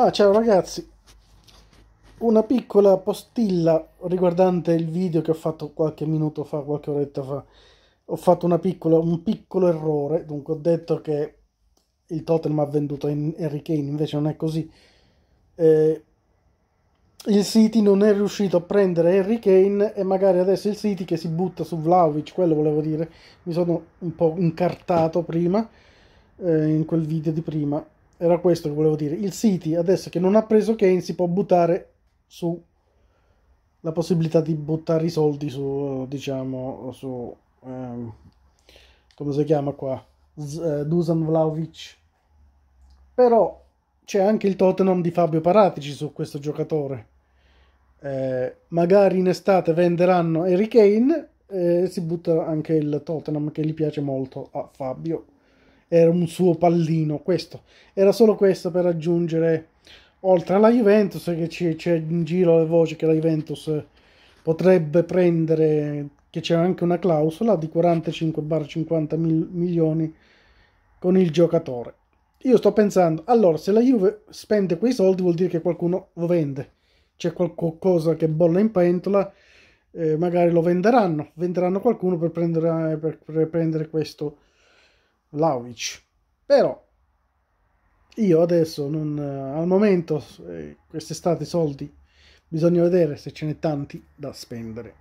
Ah, ciao ragazzi, una piccola postilla riguardante il video che ho fatto qualche minuto fa, qualche oretta fa. Ho fatto piccola, un piccolo errore, dunque ho detto che il Tottenham ha venduto Harry Kane, invece non è così. Eh, il City non è riuscito a prendere Harry Kane e magari adesso il City che si butta su Vlaovic, quello volevo dire. Mi sono un po' incartato prima, eh, in quel video di prima era questo che volevo dire. Il City, adesso che non ha preso Kane, si può buttare su la possibilità di buttare i soldi su, diciamo, su, ehm, come si chiama qua, Z, eh, Dusan Vlaovic. Però c'è anche il Tottenham di Fabio Paratici su questo giocatore. Eh, magari in estate venderanno Harry Kane e eh, si butta anche il Tottenham che gli piace molto a Fabio era un suo pallino, questo era solo questo per aggiungere. oltre alla Juventus che c'è in giro le voci che la Juventus potrebbe prendere che c'è anche una clausola di 45-50 mil- milioni con il giocatore. Io sto pensando, allora se la Juve spende quei soldi vuol dire che qualcuno lo vende, c'è qualcosa che bolla in pentola, eh, magari lo venderanno, venderanno qualcuno per prendere, per, per prendere questo Vlaovic. Però io adesso non, eh, al momento eh, quest'estate i soldi bisogna vedere se ce n'è tanti da spendere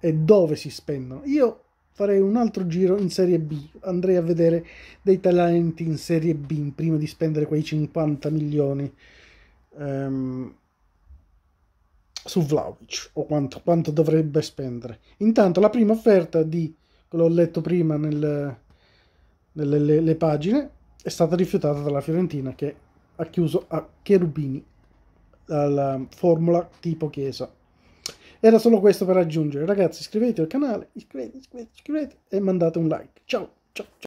e dove si spendono. Io farei un altro giro in Serie B, andrei a vedere dei talenti in Serie B prima di spendere quei 50 milioni um, su Vlaovic o quanto, quanto dovrebbe spendere. Intanto la prima offerta di, l'ho letto prima nel, le, le, le pagine, è stata rifiutata dalla Fiorentina che ha chiuso a Cherubini la um, formula tipo Chiesa. Era solo questo per aggiungere. Ragazzi, iscrivetevi al canale, iscrivetevi, iscrivetevi, iscrivetevi e mandate un like. Ciao, ciao, ciao.